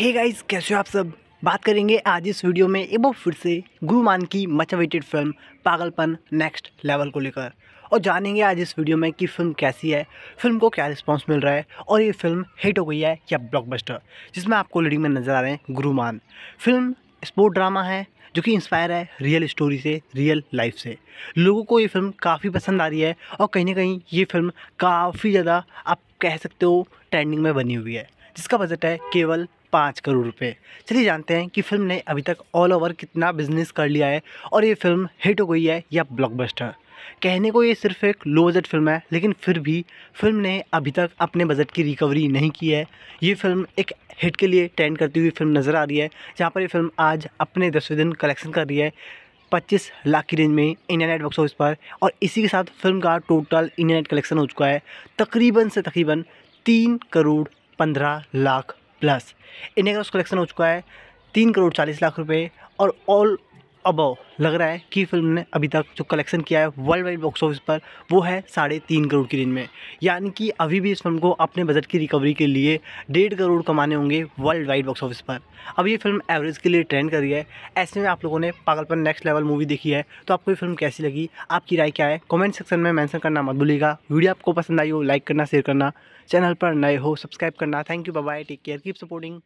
hey guys कैसे हो आप सब बात करेंगे आज इस वीडियो में एक बार फिर से गुरु मान की much awaited film Pagalpan next level को लेकर और जानेंगे आज इस वीडियो में कि फिल्म कैसी है फिल्म को क्या रिस्पांस मिल रहा है और ये फिल्म हिट हो गई है या ब्लॉकबस्टर जिसमें आपको लीडिंग में नज़र आ रहे हैं गुरु मान फिल्म स्पोर्ट ड्रामा है जो कि इंस्पायर है रियल स्टोरी से रियल लाइफ से लोगों को ये फिल्म काफ़ी पसंद आ रही है और कहीं ना कहीं ये फिल्म काफ़ी ज़्यादा आप कह सकते हो ट्रेंडिंग में बनी हुई है जिसका बजट है केवल पाँच करोड़ रुपए चलिए जानते हैं कि फिल्म ने अभी तक ऑल ओवर कितना बिजनेस कर लिया है और ये फिल्म हिट हो गई है या ब्लॉकबस्टर कहने को ये सिर्फ एक लो बजट फिल्म है लेकिन फिर भी फिल्म ने अभी तक अपने बजट की रिकवरी नहीं की है ये फिल्म एक हिट के लिए टेंड करती हुई फिल्म नज़र आ रही है जहाँ पर ये फिल्म आज अपने दसवें दिन कलेक्शन कर रही है पच्चीस लाख की रेंज में इंडिया नेट बॉक्स ऑफिस पर और इसी के साथ फिल्म का टोटल इंडिया नेट कलेक्शन हो चुका है तकरीबन से तकरीबन तीन करोड़ पंद्रह लाख प्लस इंडिया का उस कलेक्शन हो चुका है तीन करोड़ चालीस लाख रुपए और ऑल अबव लग रहा है कि फिल्म ने अभी तक जो कलेक्शन किया है वर्ल्ड वाइड बॉक्स ऑफिस पर वो है साढ़े तीन करोड़ की रेंज में यानी कि अभी भी इस फिल्म को अपने बजट की रिकवरी के लिए डेढ़ करोड़ कमाने होंगे वर्ल्ड वाइड बॉक्स ऑफिस पर अब ये फिल्म एवरेज के लिए ट्रेंड कर रही है ऐसे में आप लोगों ने पागलपन नेक्स्ट लेवल मूवी देखी है तो आपको ये फिल्म कैसी लगी आपकी राय क्या है कॉमेंट सेक्शन में मैंसन करना मत भूलिएगा वीडियो आपको पसंद आई हो लाइक करना शेयर करना चैनल पर नए हो सब्सक्राइब करना thank you bye take care keep supporting